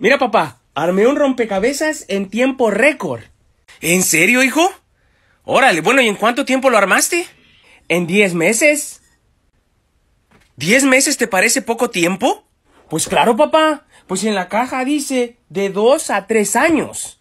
Mira, papá, armé un rompecabezas en tiempo récord. ¿En serio, hijo? Órale, bueno, ¿y en cuánto tiempo lo armaste? En diez meses. ¿Diez meses te parece poco tiempo? Pues claro, papá. Pues en la caja dice de dos a tres años.